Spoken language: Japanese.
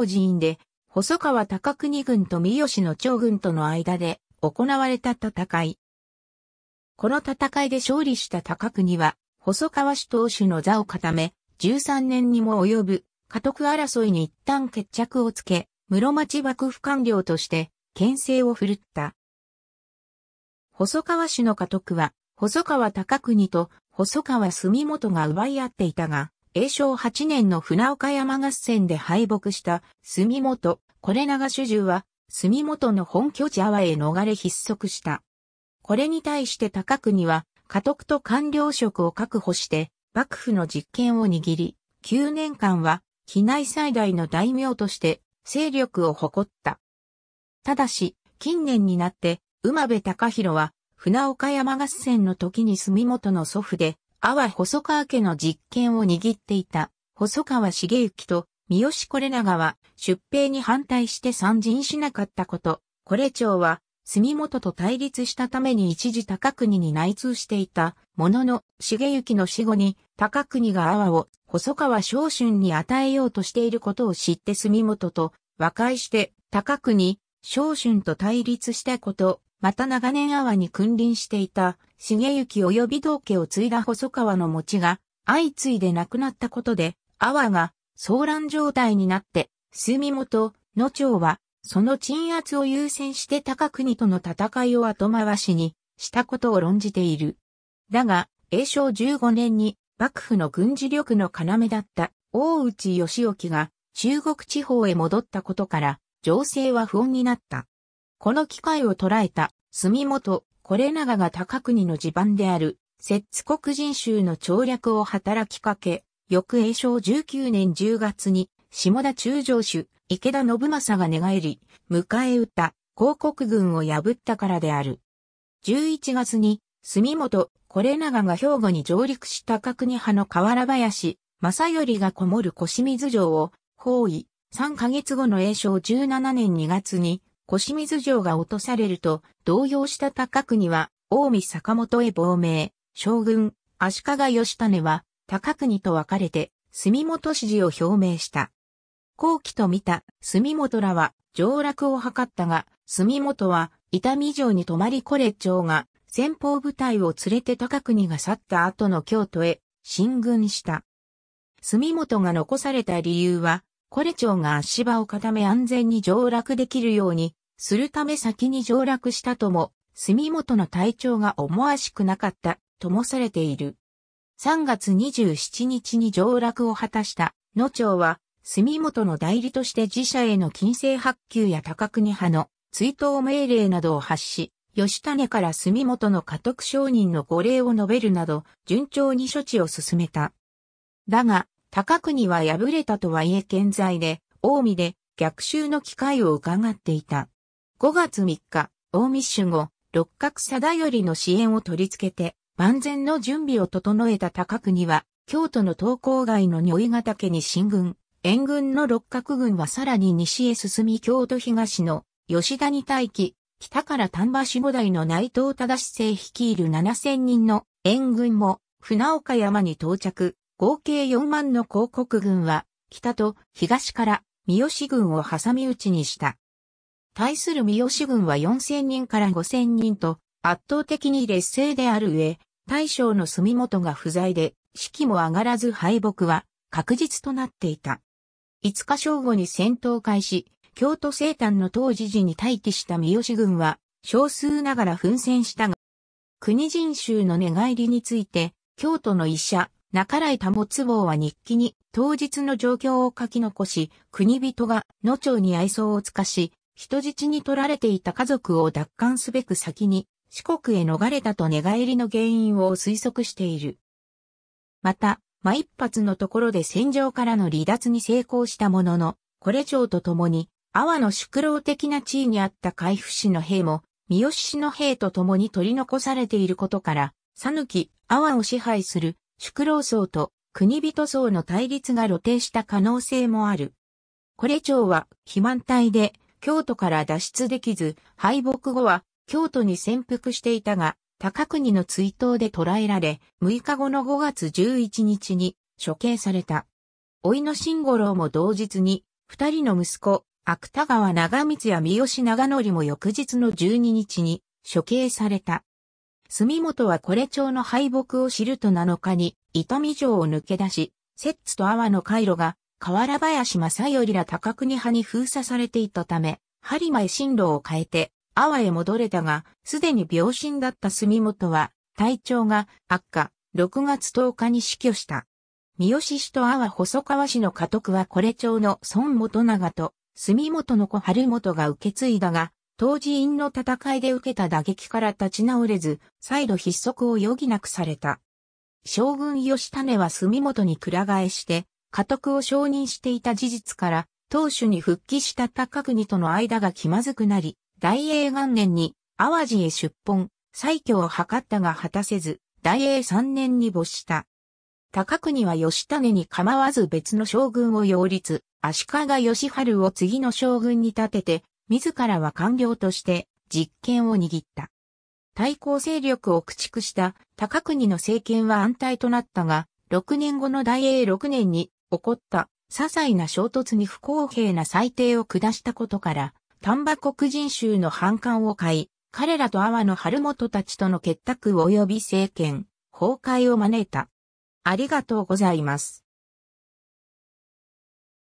東寺院で、細川高国軍と三好の長軍との間で行われた戦い。この戦いで勝利した高国は、細川氏当主の座を固め、13年にも及ぶ家督争いに一旦決着をつけ、室町幕府官僚として、牽制を振るった。細川氏の家督は、細川高国と細川住元が奪い合っていたが、永正8年の船岡山合戦で敗北した住本、これ長主従は、住本の本拠地阿波へ逃れ筆足した。これに対して高国は、家督と官僚職を確保して、幕府の実権を握り、9年間は、機内最大の大名として、勢力を誇った。ただし、近年になって、馬部隆弘は、船岡山合戦の時に住本の祖父で、阿波細川家の実権を握っていた細川重幸と三好これ長は出兵に反対して参陣しなかったこと、これ長は住本と対立したために一時高国に内通していたものの重幸の死後に高国が阿波を細川昇春に与えようとしていることを知って住本と和解して高国、昇春と対立したこと、また長年阿波に君臨していた重幸及び道家を継いだ細川の持ちが、相次いで亡くなったことで、阿波が騒乱状態になって、住元、野町は、その鎮圧を優先して高国との戦いを後回しにしたことを論じている。だが、永正15年に幕府の軍事力の要だった大内義興が中国地方へ戻ったことから情勢は不穏になった。この機会を捉えた住元これ長が高国の地盤である、摂津国人州の調略を働きかけ、翌永正19年10月に、下田中将主、池田信正が寝返り、迎え撃った、広告軍を破ったからである。11月に、住本、これ長が兵庫に上陸した角国派の河原林、正頼がこもる小清水城を、包囲、3ヶ月後の永正17年2月に、小清水城が落とされると、動揺した高国は、近江坂本へ亡命、将軍、足利義種は、高国と別れて、住本支持を表明した。後期と見た住本らは上洛を図ったが、住本は伊丹城に泊まりこれ長が先方部隊を連れて高国が去った後の京都へ進軍した。住本が残された理由は、コレ町が足場を固め安全に上落できるようにするため先に上落したとも、住元の体調が思わしくなかったともされている。3月27日に上落を果たした野町は、住元の代理として自社への金星発給や高国派の追悼命令などを発し、吉種から住元の家督承認の御礼を述べるなど、順調に処置を進めた。だが、高国は敗れたとはいえ健在で、近江で逆襲の機会を伺っていた。5月3日、大見守後、六角貞頼の支援を取り付けて、万全の準備を整えた高国は、京都の東郊外の如意ヶ岳に進軍、援軍の六角軍はさらに西へ進み京都東の吉田に待機、北から丹波守護代の内藤忠勢率いる7000人の援軍も船岡山に到着、合計4万の広告軍は、北と東から三好軍を挟み撃ちにした。対する三好軍は4000人から5000人と、圧倒的に劣勢である上、大将の住元が不在で、士気も上がらず敗北は確実となっていた。5日正午に戦闘開始、京都西端の当時時に待機した三好軍は、少数ながら奮戦したが、国人衆の寝返りについて、京都の医者、中来田つ坊は日記に当日の状況を書き残し、国人が野町に愛想を尽かし、人質に取られていた家族を奪還すべく先に四国へ逃れたと寝返りの原因を推測している。また、ま一発のところで戦場からの離脱に成功したものの、これ城と共に、阿波の宿老的な地位にあった海部氏の兵も、三好氏の兵と共に取り残されていることから、さぬき、阿波を支配する宿老僧と国人僧の対立が露呈した可能性もある。これ長は肥満体で京都から脱出できず、敗北後は京都に潜伏していたが、高国の追悼で捕らえられ、6日後の5月11日に処刑された。老いの慎五郎も同日に、二人の息子、芥川長光や三好長則も翌日の12日に処刑された。住本はこれ町の敗北を知ると7日に、伊丹城を抜け出し、摂津と阿波の回路が、河原林正頼ら高国派に封鎖されていたため、針前進路を変えて、阿波へ戻れたが、すでに病身だった住本は、体調が悪化、6月10日に死去した。三好市と阿波細川市の家督はこれ町の孫元長と、住本の子春元が受け継いだが、当時院の戦いで受けた打撃から立ち直れず、再度筆足を余儀なくされた。将軍義種は住元に倶替えして、家督を承認していた事実から、当主に復帰した高国との間が気まずくなり、大英元年に淡路へ出奔、再挙を図ったが果たせず、大英3年に没した。高国は義種に構わず別の将軍を擁立、足利義春を次の将軍に立てて、自らは官僚として実権を握った。対抗勢力を駆逐した高国の政権は安泰となったが、6年後の大英6年に起こった些細な衝突に不公平な裁定を下したことから、丹波黒人衆の反感を買い、彼らと阿波の春元たちとの結託及び政権、崩壊を招いた。ありがとうございます。